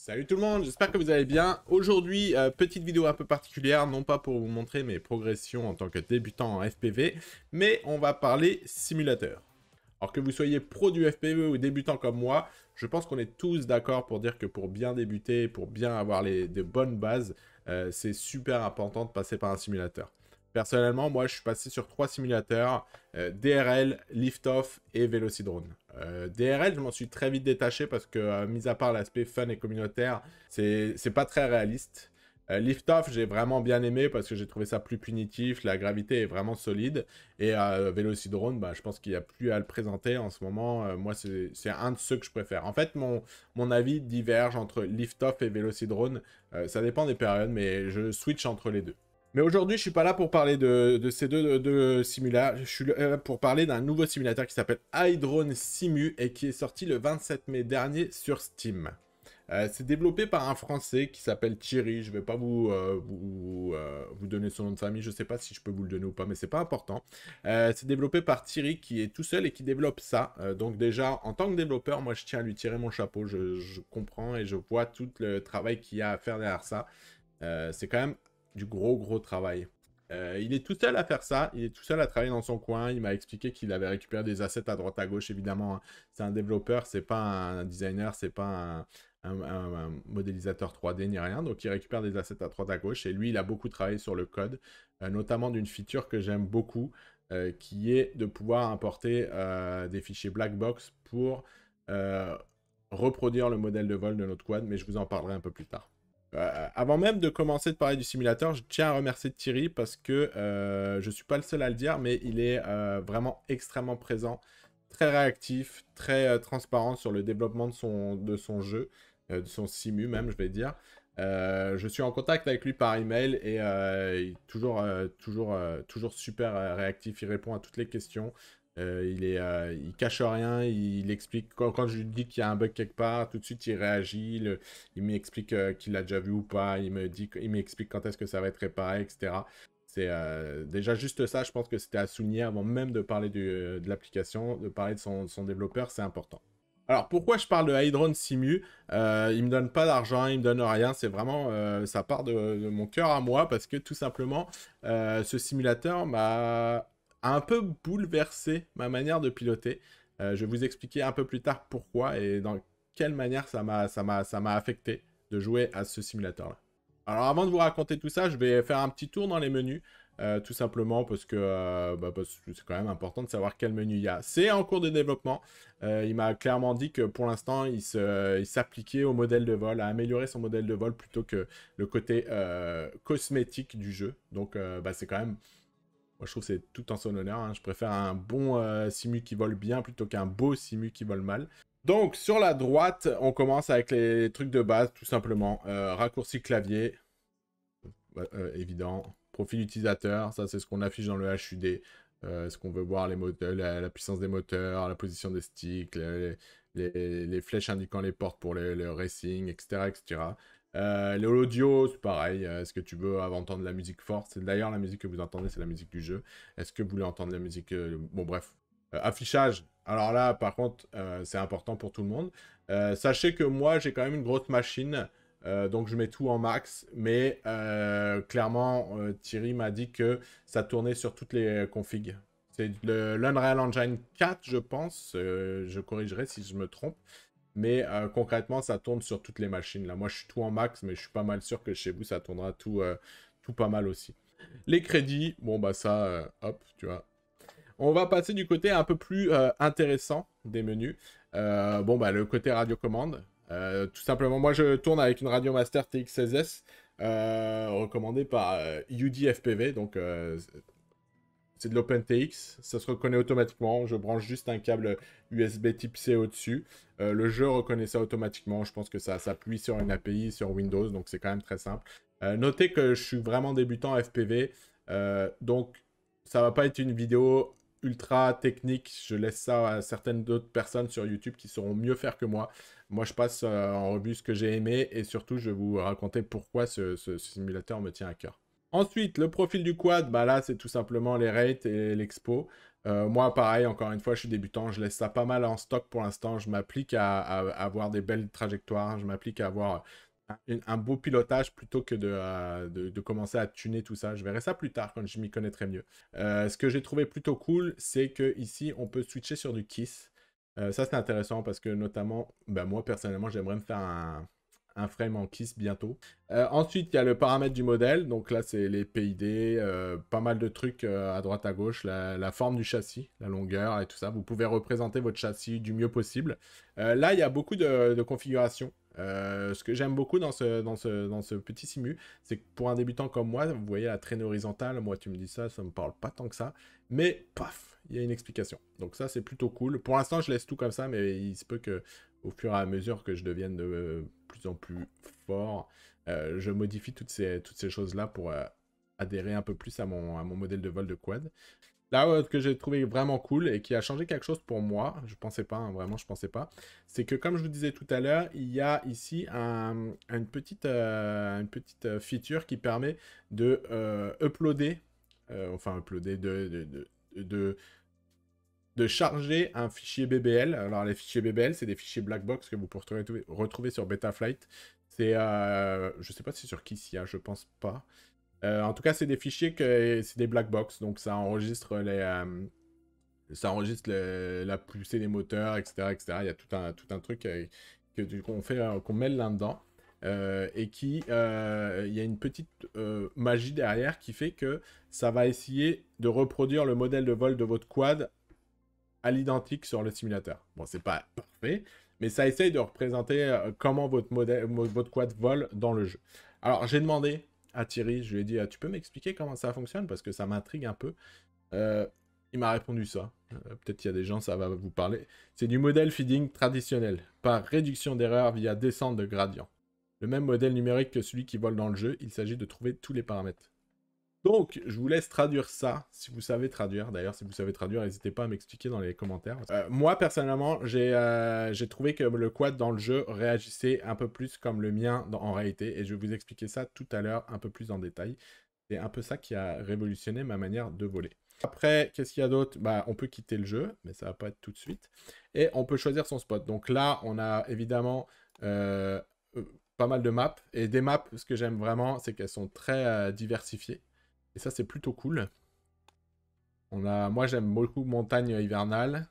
Salut tout le monde, j'espère que vous allez bien. Aujourd'hui, euh, petite vidéo un peu particulière, non pas pour vous montrer mes progressions en tant que débutant en FPV, mais on va parler simulateur. Alors que vous soyez pro du FPV ou débutant comme moi, je pense qu'on est tous d'accord pour dire que pour bien débuter, pour bien avoir les, de bonnes bases, euh, c'est super important de passer par un simulateur. Personnellement, moi, je suis passé sur trois simulateurs, euh, DRL, Liftoff et Vélocidrone. Euh, DRL, je m'en suis très vite détaché parce que, euh, mis à part l'aspect fun et communautaire, c'est pas très réaliste. Euh, lift Liftoff, j'ai vraiment bien aimé parce que j'ai trouvé ça plus punitif, la gravité est vraiment solide. Et euh, Vélocidrone, bah, je pense qu'il n'y a plus à le présenter en ce moment. moi, c'est un de ceux que je préfère. En fait, mon, mon avis diverge entre Liftoff et Vélocidrone. ça dépend des périodes, mais je switch entre les deux. Mais aujourd'hui, je suis pas là pour parler de, ces deux, de, Je suis euh, là pour parler d'un nouveau simulateur qui s'appelle iDrone Simu et qui est sorti le 27 mai dernier sur Steam. Euh, c'est développé par un Français qui s'appelle Thierry. Je ne vais pas euh, vous, donner son nom de famille. Je ne sais pas si je peux vous le donner ou pas, mais ce n'est pas important. c'est développé par Thierry qui est tout seul et qui développe ça. donc déjà, en tant que développeur, moi, je tiens à lui tirer mon chapeau. Je, je comprends et je vois tout le travail qu'il y a à faire derrière ça. c'est quand même gros, gros travail. Euh, il est tout seul à faire ça, il est tout seul à travailler dans son coin. Il m'a expliqué qu'il avait récupéré des assets à droite à gauche, évidemment. Hein. C'est un développeur, c'est pas un designer, c'est pas un, modélisateur 3D ni rien. Donc il récupère des assets à droite à gauche et lui, il a beaucoup travaillé sur le code, euh, notamment d'une feature que j'aime beaucoup, euh, qui est de pouvoir importer des fichiers black box pour reproduire le modèle de vol de notre quad, mais je vous en parlerai un peu plus tard. Euh, avant même de commencer de parler du simulateur, je tiens à remercier Thierry parce que euh, je ne suis pas le seul à le dire, mais il est euh, vraiment extrêmement présent, très réactif, très transparent sur le développement de son, de son jeu, de son simu même, je vais dire. je suis en contact avec lui par email et il est toujours, toujours, toujours super réactif. Il répond à toutes les questions. Euh, il, est, euh, il cache rien, il, explique. Quand, je lui dis qu'il y a un bug quelque part, tout de suite il réagit, il m'explique euh, qu'il l'a déjà vu ou pas, il me dit, il m'explique quand est-ce que ça va être réparé, etc. C'est déjà juste ça, je pense que c'était à souligner avant même de parler de, l'application, de parler de son, développeur, c'est important. Alors pourquoi je parle de Hydron Simu euh, Il me donne pas d'argent, il me donne rien. C'est vraiment ça part de, mon cœur à moi parce que tout simplement ce simulateur m'a un peu bouleversé ma manière de piloter. Euh, je vais vous expliquer un peu plus tard pourquoi et dans quelle manière ça m'a affecté de jouer à ce simulateur-là. Alors avant de vous raconter tout ça, je vais faire un petit tour dans les menus, euh, tout simplement euh, bah, parce que c'est quand même important de savoir quel menu il y a. C'est en cours de développement. il m'a clairement dit que pour l'instant, il s'appliquait au modèle de vol, à améliorer son modèle de vol plutôt que le côté cosmétique du jeu. Donc bah, c'est quand même moi, je trouve que c'est tout en son honneur. Hein. Je préfère un bon euh, simu qui vole bien plutôt qu'un beau simu qui vole mal. Donc, sur la droite, on commence avec les trucs de base, tout simplement. Euh, raccourci clavier, euh, évident. Profil utilisateur, ça c'est ce qu'on affiche dans le HUD. ce qu'on veut voir, les modèles, la, puissance des moteurs, la position des sticks, les, flèches indiquant les portes pour le, le racing, etc., etc. Euh, L'audio, c'est pareil. Euh, est-ce que tu veux entendre la musique forte D'ailleurs, la musique que vous entendez, c'est la musique du jeu. Est-ce que vous voulez entendre la musique euh, Bon, bref. Euh, affichage. Alors là, par contre, c'est important pour tout le monde. sachez que moi, j'ai quand même une grosse machine. donc je mets tout en max, mais clairement Thierry m'a dit que ça tournait sur toutes les configs. C'est l'Unreal Engine 4, je pense. je corrigerai si je me trompe. Mais euh, concrètement, ça tourne sur toutes les machines. Là, moi, je suis tout en max, mais je suis pas mal sûr que chez vous, ça tournera tout, euh, tout pas mal aussi. Les crédits, bon, bah ça, euh, hop, tu vois. On va passer du côté un peu plus intéressant des menus. bon, bah le côté radiocommande. tout simplement, moi, je tourne avec une Master TX16S, recommandée par UDFPV, donc c'est de l'OpenTX, ça se reconnaît automatiquement. Je branche juste un câble USB Type C au-dessus. Euh, le jeu reconnaît ça automatiquement. Je pense que ça s'appuie sur une API sur Windows, donc c'est quand même très simple. Euh, notez que je suis vraiment débutant FPV, euh, donc ça va pas être une vidéo ultra technique. Je laisse ça à certaines d'autres personnes sur YouTube qui sauront mieux faire que moi. Moi, je passe en revue ce que j'ai aimé et surtout, je vais vous raconter pourquoi ce simulateur me tient à cœur. Ensuite, le profil du quad, bah là, c'est tout simplement les rates et l'expo. Euh, moi, pareil, encore une fois, je suis débutant, je laisse ça pas mal en stock pour l'instant. Je m'applique à, avoir des belles trajectoires, je m'applique à avoir un, beau pilotage plutôt que de, de, commencer à tuner tout ça. Je verrai ça plus tard quand je m'y connaîtrai mieux. Euh, ce que j'ai trouvé plutôt cool, c'est que ici, on peut switcher sur du Kiss. Euh, ça, c'est intéressant parce que notamment, ben, moi, personnellement, j'aimerais me faire un, un frame en kiss bientôt. Euh, ensuite, il y a le paramètre du modèle. Donc là, c'est les PID, euh, pas mal de trucs euh, à droite à gauche, la, forme du châssis, la longueur et tout ça. Vous pouvez représenter votre châssis du mieux possible. là, il y a beaucoup de configurations. Euh, ce que j'aime beaucoup dans ce, petit simu, c'est que pour un débutant comme moi, vous voyez la traîne horizontale, moi tu me dis ça, ça me parle pas tant que ça, mais paf, il y a une explication. Donc ça c'est plutôt cool. Pour l'instant je laisse tout comme ça, mais il se peut que au fur et à mesure que je devienne de euh, plus en plus fort, euh, je modifie toutes ces, choses-là pour adhérer un peu plus à mon modèle de vol de quad. Là euh, que j'ai trouvé vraiment cool et qui a changé quelque chose pour moi, je ne pensais pas, hein, vraiment je pensais pas, c'est que comme je vous disais tout à l'heure, il y a ici une, petite, euh, une petite euh, feature qui permet de uploader, enfin uploader, de de, de, charger un fichier BBL. Alors les fichiers BBL, c'est des fichiers black box que vous pourrez retrouver sur Betaflight. C'est, je sais pas si c'est sur Kissia, je ne pense pas. Euh, en tout cas, c'est des fichiers que c'est des black box, donc ça enregistre les, euh, ça enregistre la poussée des moteurs, etc., Il y a tout un, tout un truc euh, que qu'on fait, qu'on mêle là-dedans. et qui, il y a une petite magie derrière qui fait que ça va essayer de reproduire le modèle de vol de votre quad à l'identique sur le simulateur. Bon, c'est pas parfait, mais ça essaye de représenter comment votre, modèle, votre quad vole dans le jeu. Alors, j'ai demandé à Thierry. Je lui ai dit, ah, tu peux m'expliquer comment ça fonctionne parce que ça m'intrigue un peu. Euh, il m'a répondu ça. Euh, peut-être qu'il y a des gens, ça va vous parler. C'est du modèle feeding traditionnel, par réduction d'erreur via descente de gradient. Le même modèle numérique que celui qui vole dans le jeu, il s'agit de trouver tous les paramètres. Donc, je vous laisse traduire ça, si vous savez traduire. D'ailleurs, si vous savez traduire, n'hésitez pas à m'expliquer dans les commentaires. Euh, moi, personnellement, euh, j'ai trouvé que le quad dans le jeu réagissait un peu plus comme le mien en réalité. Et je vais vous expliquer ça tout à l'heure, un peu plus en détail. C'est un peu ça qui a révolutionné ma manière de voler. Après, qu'est-ce qu'il y a d'autre bah, On peut quitter le jeu, mais ça va pas être tout de suite. Et on peut choisir son spot. Donc là, on a évidemment... Euh, pas mal de maps et des maps ce que j'aime vraiment c'est qu'elles sont très diversifiées et ça, c'est plutôt cool. On a... Moi, j'aime beaucoup montagne hivernale.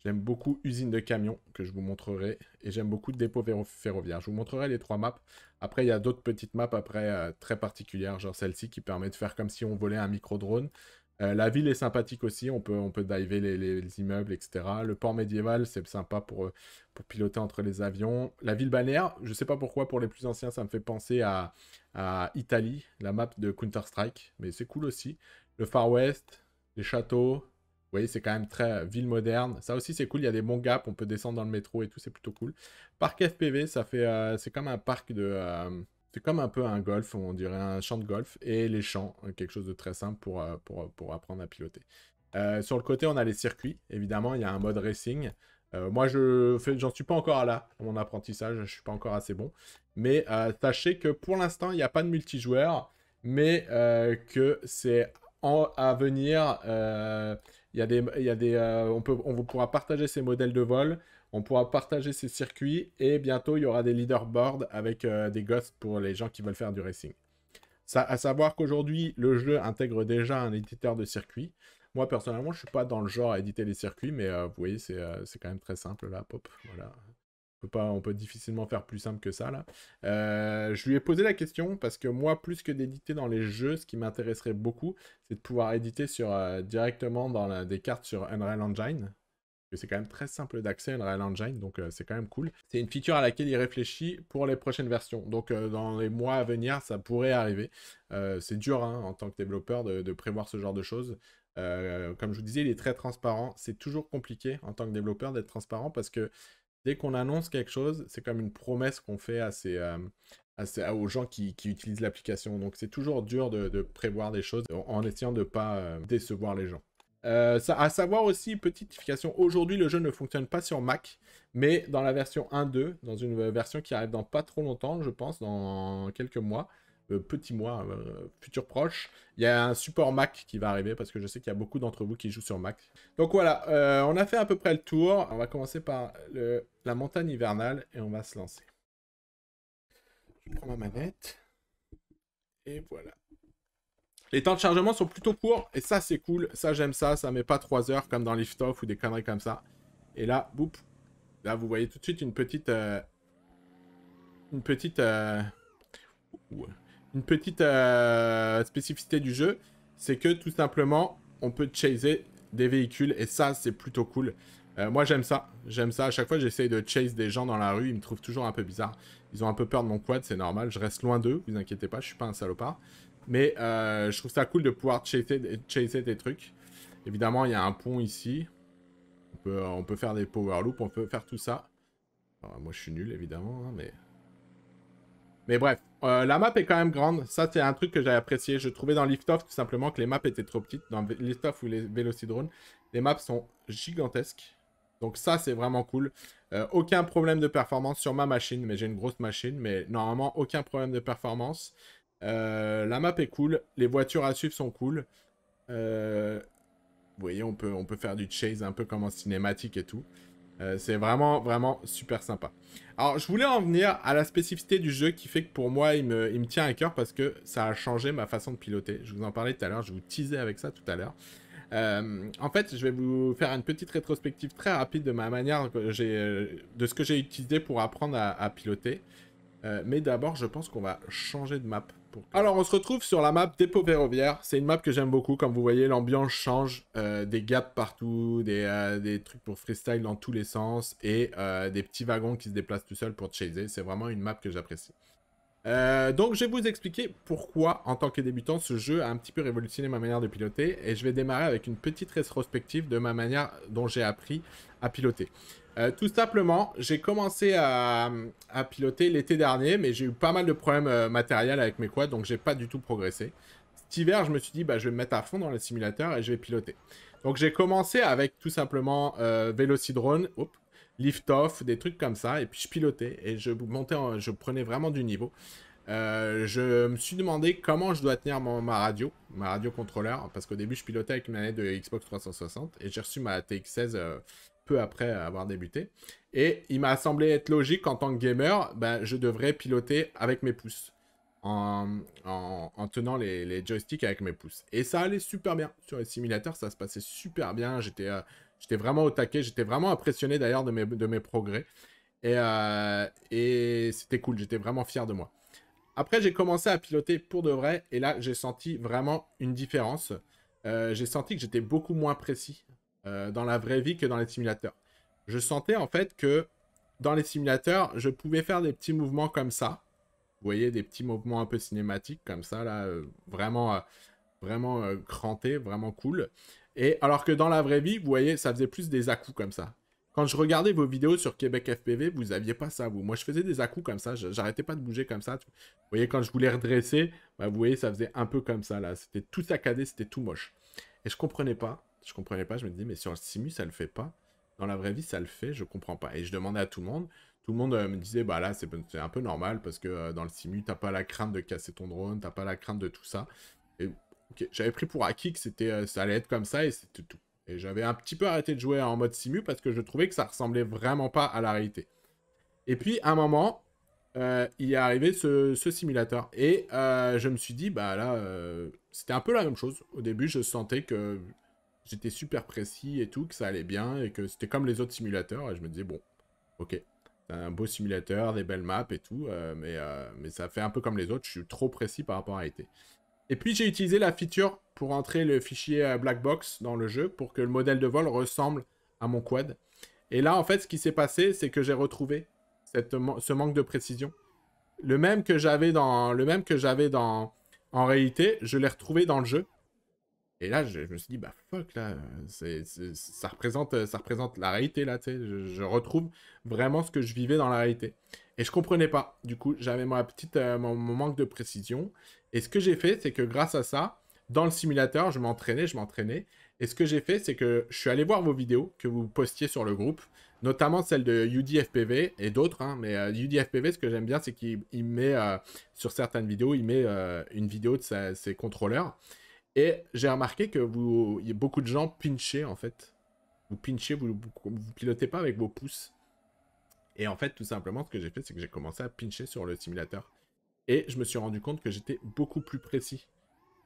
J'aime beaucoup usine de camions que je vous montrerai. Et j'aime beaucoup dépôt ferroviaire. Je vous montrerai les trois maps. Après, il y a d'autres petites maps après euh, très particulières, genre celle-ci, qui permet de faire comme si on volait un micro-drone. Euh, la ville est sympathique aussi, on peut, on peut les, immeubles, etc. Le port médiéval, c'est sympa pour, euh, pour piloter entre les avions. La ville balnéaire, je ne sais pas pourquoi, pour les plus anciens, ça me fait penser à, à Italie, la map de Counter-Strike, mais c'est cool aussi. Le Far West, les châteaux, vous voyez, c'est quand même très euh, ville moderne. Ça aussi, c'est cool. Il y a des bons gaps. On peut descendre dans le métro et tout. C'est plutôt cool. Parc FPV, ça fait, c'est comme un parc de, c'est comme un peu un golf, on dirait un champ de golf et les champs, hein, quelque chose de très simple pour, euh, euh, pour, apprendre à piloter. Euh, sur le côté, on a les circuits. Évidemment, il y a un mode racing. moi, je j'en suis pas encore là, mon apprentissage, je suis pas encore assez bon. Mais sachez que pour l'instant, il n'y a pas de multijoueur, mais que c'est à venir. il y des, des on, peut, on pourra partager ces modèles de vol. On pourra partager ces circuits et bientôt il y aura des leaderboards avec euh, des gosses pour les gens qui veulent faire du racing. Ça, à savoir qu'aujourd'hui, le jeu intègre déjà un éditeur de circuits. Moi, personnellement, je ne suis pas dans le genre à éditer les circuits, mais euh, vous voyez, euh, c'est quand même très simple là, pop. Voilà. On peut, difficilement faire plus simple que ça là. je lui ai posé la question parce que moi, plus que d'éditer dans les jeux, ce qui m'intéresserait beaucoup, c'est de pouvoir éditer sur, directement dans des cartes sur Unreal Engine c'est quand même très simple d'accès à Unreal Engine, donc euh, c'est quand même cool. C'est une feature à laquelle il réfléchit pour les prochaines versions. Donc euh, dans les mois à venir, ça pourrait arriver. Euh, c'est dur hein, en tant que développeur de, prévoir ce genre de choses. comme je vous disais, il est très transparent. C'est toujours compliqué en tant que développeur d'être transparent parce que dès qu'on annonce quelque chose, c'est comme une promesse qu'on fait à aux gens qui, utilisent l'application. Donc c'est toujours dur de, de, prévoir des choses en essayant de ne pas décevoir les gens. Euh, à savoir aussi, petite notification, aujourd'hui le jeu ne fonctionne pas sur Mac, mais dans la version 1.2, dans une version qui arrive dans pas trop longtemps, je pense, dans quelques mois, euh, petits mois, euh, futur proche, il y a un support Mac qui va arriver parce que je sais qu'il y a beaucoup d'entre vous qui jouent sur Mac. Donc voilà, on a fait à peu près le tour. On va commencer par la montagne hivernale et on va se lancer. Je prends ma manette. Et voilà. Les temps de chargement sont plutôt courts et ça c'est cool, ça j'aime ça, ça met pas 3 heures comme dans Liftoff ou des conneries comme ça. Et là, boum, là vous voyez tout de suite une petite... Euh, une petite... Euh, une petite euh, spécificité du jeu, c'est que tout simplement on peut chaser des véhicules et ça c'est plutôt cool. moi j'aime ça, j'aime ça, à chaque fois j'essaye de chase des gens dans la rue, ils me trouvent toujours un peu bizarre. Ils ont un peu peur de mon quad, c'est normal, je reste loin d'eux, vous inquiétez pas, je suis pas un salopard. Mais euh, je trouve ça cool de pouvoir chaser, des trucs. Évidemment, il y a un pont ici. On peut, faire des power loops, on peut faire tout ça. moi, je suis nul, évidemment, hein, mais... Mais bref, euh, la map est quand même grande. Ça, c'est un truc que j'ai apprécié. Je trouvais dans Liftoff, tout simplement que les maps étaient trop petites. Dans Liftoff ou les Velocidrones, les maps sont gigantesques. Donc ça, c'est vraiment cool. Euh, aucun problème de performance sur ma machine, mais j'ai une grosse machine. Mais normalement, aucun problème de performance. Euh, la map est cool, les voitures à suivre sont cool. vous euh, voyez, on peut, on peut faire du chase un peu comme en cinématique et tout. Euh, c'est vraiment, vraiment super sympa. Alors, je voulais en venir à la spécificité du jeu qui fait que pour moi, il me, tient à cœur parce que ça a changé ma façon de piloter. Je vous en parlais tout à l'heure, je vous teasais avec ça tout à l'heure. en fait, je vais vous faire une petite rétrospective très rapide de ma manière, de ce que j'ai utilisé pour apprendre à, piloter. mais d'abord, je pense qu'on va changer de map alors, on se retrouve sur la map Dépôt Ferroviaire. C'est une map que j'aime beaucoup. Comme vous voyez, l'ambiance change. Euh, des gaps partout, euh, des, trucs pour freestyle dans tous les sens et euh, des petits wagons qui se déplacent tout seuls pour chaser. C'est vraiment une map que j'apprécie. donc, je vais vous expliquer pourquoi, en tant que débutant, ce jeu a un petit peu révolutionné ma manière de piloter. Et je vais démarrer avec une petite rétrospective de ma manière dont j'ai appris à piloter. Euh, tout simplement, j'ai commencé à, piloter l'été dernier, mais j'ai eu pas mal de problèmes euh, matériels avec mes quads, donc j'ai pas du tout progressé. Cet hiver, je me suis dit, bah, je vais me mettre à fond dans le simulateur et je vais piloter. Donc j'ai commencé avec tout simplement euh, Vélocidrone, Lift-Off, des trucs comme ça, et puis je pilotais et je montais, je prenais vraiment du niveau. Euh, je me suis demandé comment je dois tenir ma radio, ma radio contrôleur, parce qu'au début je pilotais avec une année de Xbox 360 et j'ai reçu ma TX16 peu après avoir débuté. Et il m'a semblé être logique qu'en tant que gamer, ben, je devrais piloter avec mes pouces. En, tenant les, joysticks avec mes pouces. Et ça allait super bien. Sur les simulateurs, ça se passait super bien. J'étais euh, j'étais vraiment au taquet. J'étais vraiment impressionné d'ailleurs de mes, de mes progrès. Et, euh, et c'était cool. J'étais vraiment fier de moi. Après, j'ai commencé à piloter pour de vrai. Et là, j'ai senti vraiment une différence. Euh, j'ai senti que j'étais beaucoup moins précis euh, dans la vraie vie que dans les simulateurs. Je sentais en fait que dans les simulateurs, je pouvais faire des petits mouvements comme ça. Vous voyez, des petits mouvements un peu cinématiques comme ça, là, euh, vraiment, euh, vraiment cranté, vraiment cool. Et alors que dans la vraie vie, vous voyez, ça faisait plus des à comme ça. Quand je regardais vos vidéos sur Québec FPV, vous aviez pas ça, vous. Moi, je faisais des à comme ça, j'arrêtais pas de bouger comme ça. Vous voyez, quand je voulais redresser, bah, vous voyez, ça faisait un peu comme ça, là. C'était tout saccadé, c'était tout moche. Et je comprenais pas. Je comprenais pas, je me disais, mais sur le simu, ça le fait pas. Dans la vraie vie, ça le fait, je comprends pas. Et je demandais à tout le monde. Tout le monde euh, me disait, bah là, c'est un peu normal parce que euh, dans le simu, t'as pas la crainte de casser ton drone, t'as pas la crainte de tout ça. Et j'avais pris pour acquis que c'était, euh, ça allait être comme ça et c'était tout. Et j'avais un petit peu arrêté de jouer en mode simu parce que je trouvais que ça ressemblait vraiment pas à la réalité. Et puis, à un moment, il est arrivé ce, simulateur. Et je me suis dit, bah là, c'était un peu la même chose. Au début, je sentais que j'étais super précis et tout, que ça allait bien et que c'était comme les autres simulateurs. Et je me disais, bon, ok, un beau simulateur, des belles maps et tout, euh, mais, euh, mais ça fait un peu comme les autres, je suis trop précis par rapport à été. Et puis j'ai utilisé la feature pour entrer le fichier euh, black box dans le jeu pour que le modèle de vol ressemble à mon quad. Et là, en fait, ce qui s'est passé, c'est que j'ai retrouvé cette, ce manque de précision. Le même que j'avais dans, le même que j'avais dans, en réalité, je l'ai retrouvé dans le jeu et là, je, me suis dit, bah fuck, là, euh, ça, représente, euh, ça représente la réalité, là, tu sais. Je, retrouve vraiment ce que je vivais dans la réalité. Et je comprenais pas. Du coup, j'avais ma petite, euh, mon, manque de précision. Et ce que j'ai fait, c'est que grâce à ça, dans le simulateur, je m'entraînais, je m'entraînais. Et ce que j'ai fait, c'est que je suis allé voir vos vidéos que vous postiez sur le groupe, notamment celle de UDFPV et d'autres. Hein. mais UDFPV, ce que j'aime bien, c'est qu'il met, sur certaines vidéos, il met une vidéo de ses contrôleurs. Et j'ai remarqué que vous, beaucoup de gens pinchaient en fait. Vous pinchez, vous, vous pilotez pas avec vos pouces. Et en fait, tout simplement, ce que j'ai fait, c'est que j'ai commencé à pincher sur le simulateur. Et je me suis rendu compte que j'étais beaucoup plus précis.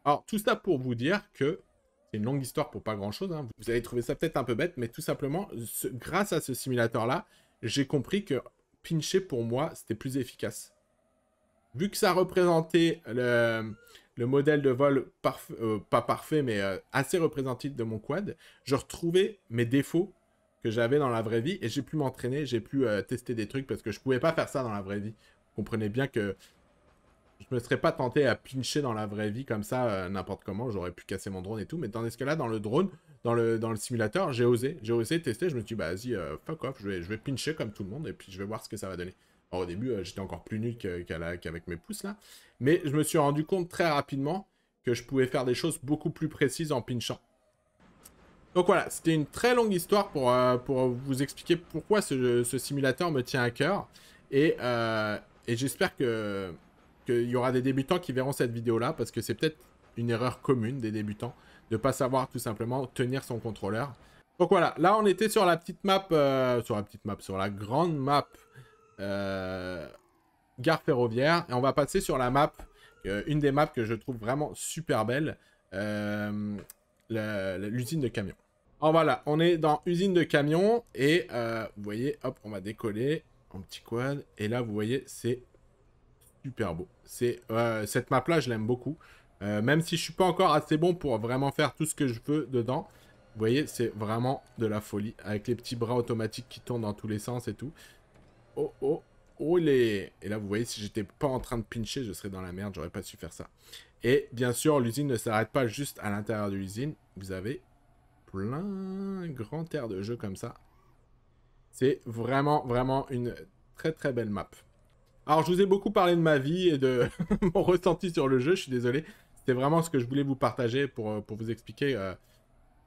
Alors, tout ça pour vous dire que c'est une longue histoire pour pas grand chose. Hein. Vous allez trouver ça peut-être un peu bête, mais tout simplement, grâce à ce simulateur-là, j'ai compris que pincher pour moi, c'était plus efficace. Vu que ça représentait le, le modèle de vol euh, pas parfait, mais euh, assez représentatif de mon quad, je retrouvais mes défauts que j'avais dans la vraie vie et j'ai pu m'entraîner, j'ai pu euh, tester des trucs parce que je pouvais pas faire ça dans la vraie vie. Vous comprenez bien que je me serais pas tenté à pincher dans la vraie vie comme ça n'importe comment, j'aurais pu casser mon drone et tout, mais tandis que là dans le drone, dans le, simulateur, j'ai osé, j'ai osé tester, je me suis dit bah vas-y fuck off, je vais, je vais pincher comme tout le monde et puis je vais voir ce que ça va donner au début, euh, j'étais encore plus nul qu'avec mes pouces là. Mais je me suis rendu compte très rapidement que je pouvais faire des choses beaucoup plus précises en pinchant. Donc voilà, c'était une très longue histoire pour, euh, vous expliquer pourquoi ce, simulateur me tient à cœur. Et, euh, j'espère que qu'il y aura des débutants qui verront cette vidéo-là, parce que c'est peut-être une erreur commune des débutants de ne pas savoir tout simplement tenir son contrôleur. Donc voilà, là on était sur la petite map, sur la petite map, sur la grande map euh, gare ferroviaire. Et on va passer sur la map, euh, une des maps que je trouve vraiment super belle, euh, l'usine de camion Alors voilà, on est dans usine de camion et vous voyez, hop, on va décoller en petit quad. Et là, vous voyez, c'est super beau. C'est cette map là, je l'aime beaucoup. même si je suis pas encore assez bon pour vraiment faire tout ce que je veux dedans. Vous voyez, c'est vraiment de la folie avec les petits bras automatiques qui tournent dans tous les sens et tout oh, oh, oh les... Et là, vous voyez, si j'étais pas en train de pincher, je serais dans la merde, j'aurais pas su faire ça. Et bien sûr, l'usine ne s'arrête pas juste à l'intérieur de l'usine. Vous avez plein grand air de jeu comme ça. C'est vraiment, vraiment une très très belle map. Alors, je vous ai beaucoup parlé de ma vie et de mon ressenti sur le jeu, je suis désolé. C'était vraiment ce que je voulais vous partager pour, euh, vous expliquer euh,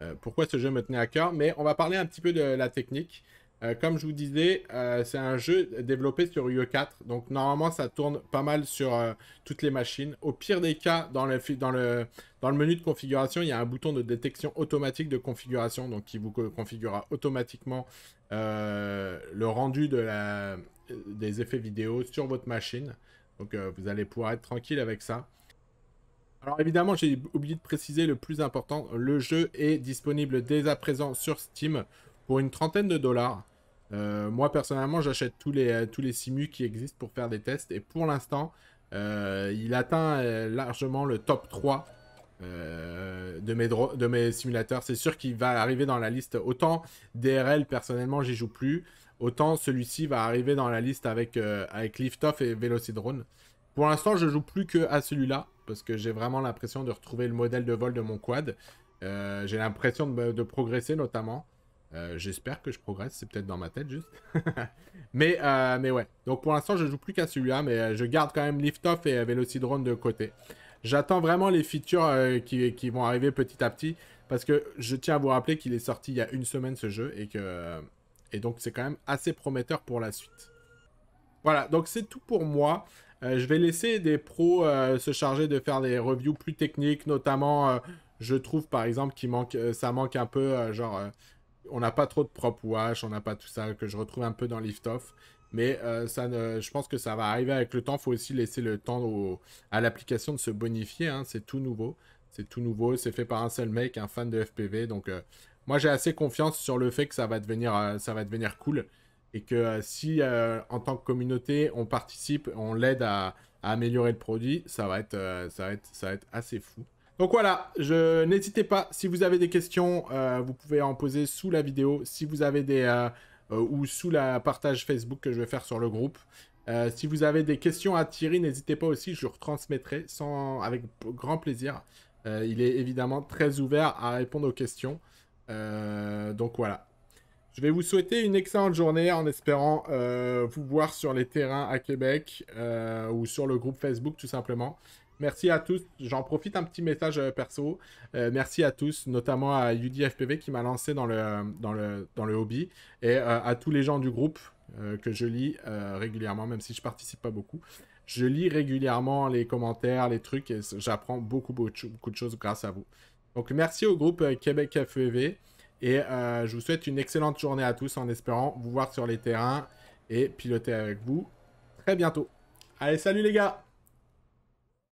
euh, pourquoi ce jeu me tenait à cœur. Mais on va parler un petit peu de la technique. Euh, comme je vous disais, euh, c'est un jeu développé sur UE4, donc normalement ça tourne pas mal sur euh, toutes les machines. Au pire des cas, dans le, menu de configuration, il y a un bouton de détection automatique de configuration, donc qui vous configurera automatiquement le rendu des effets vidéo sur votre machine. Donc vous allez pouvoir être tranquille avec ça. Alors évidemment, j'ai oublié de préciser le plus important, le jeu est disponible dès à présent sur Steam pour une trentaine de dollars. Euh, moi personnellement, j'achète tous les, euh, tous les simus qui existent pour faire des tests et pour l'instant, euh, il atteint largement le top 3 de, mes de mes simulateurs. C'est sûr qu'il va arriver dans la liste. Autant DRL, personnellement, j'y joue plus. Autant celui-ci va arriver dans la liste avec, avec Liftoff et Velocidrone. Pour l'instant, je joue plus que à celui-là parce que j'ai vraiment l'impression de retrouver le modèle de vol de mon quad. j'ai l'impression de progresser notamment. Euh, j'espère que je progresse, c'est peut-être dans ma tête juste. mais, euh, mais ouais, donc pour l'instant je joue plus qu'à celui-là, mais euh, je garde quand même Lift Off et drone de côté. J'attends vraiment les features qui, vont arriver petit à petit, parce que je tiens à vous rappeler qu'il est sorti il y a une semaine ce jeu, et, que, et donc c'est quand même assez prometteur pour la suite. Voilà, donc c'est tout pour moi. je vais laisser des pros se charger de faire des reviews plus techniques, notamment je trouve par exemple qu'il manque, ça manque un peu genre on n'a pas trop de prop wash, on n'a pas tout ça que je retrouve un peu dans Lift Off. Mais euh, ça je pense que ça va arriver avec le temps. Il faut aussi laisser le temps à l'application de se bonifier. Hein. C'est tout nouveau. C'est tout nouveau. C'est fait par un seul mec, un fan de FPV. Donc, euh, moi, j'ai assez confiance sur le fait que ça va devenir, euh, ça va devenir cool. Et que si, en tant que communauté, on participe, on l'aide à, à, améliorer le produit, ça va, être, ça, va être, ça va être assez fou. Donc voilà, je n'hésitez pas, si vous avez des questions, euh, vous pouvez en poser sous la vidéo, si vous avez des... Euh, euh, ou sous la partage Facebook que je vais faire sur le groupe. si vous avez des questions à Thierry, n'hésitez pas aussi, je retransmettrai sans... avec grand plaisir. il est évidemment très ouvert à répondre aux questions. donc voilà. Je vais vous souhaiter une excellente journée en espérant vous voir sur les terrains à Québec ou sur le groupe Facebook tout simplement. Merci à tous. J'en profite un petit message euh, perso. Euh, merci à tous, notamment à UDFPV qui m'a lancé euh, dans le, dans, le, hobby et à tous les gens du groupe que je lis régulièrement, même si je participe pas beaucoup. Je lis régulièrement les commentaires, les trucs et j'apprends beaucoup, beaucoup, beaucoup, de choses grâce à vous. Donc merci au groupe Québec FEV et je vous souhaite une excellente journée à tous en espérant vous voir sur les terrains et piloter avec vous très bientôt. Allez, salut les gars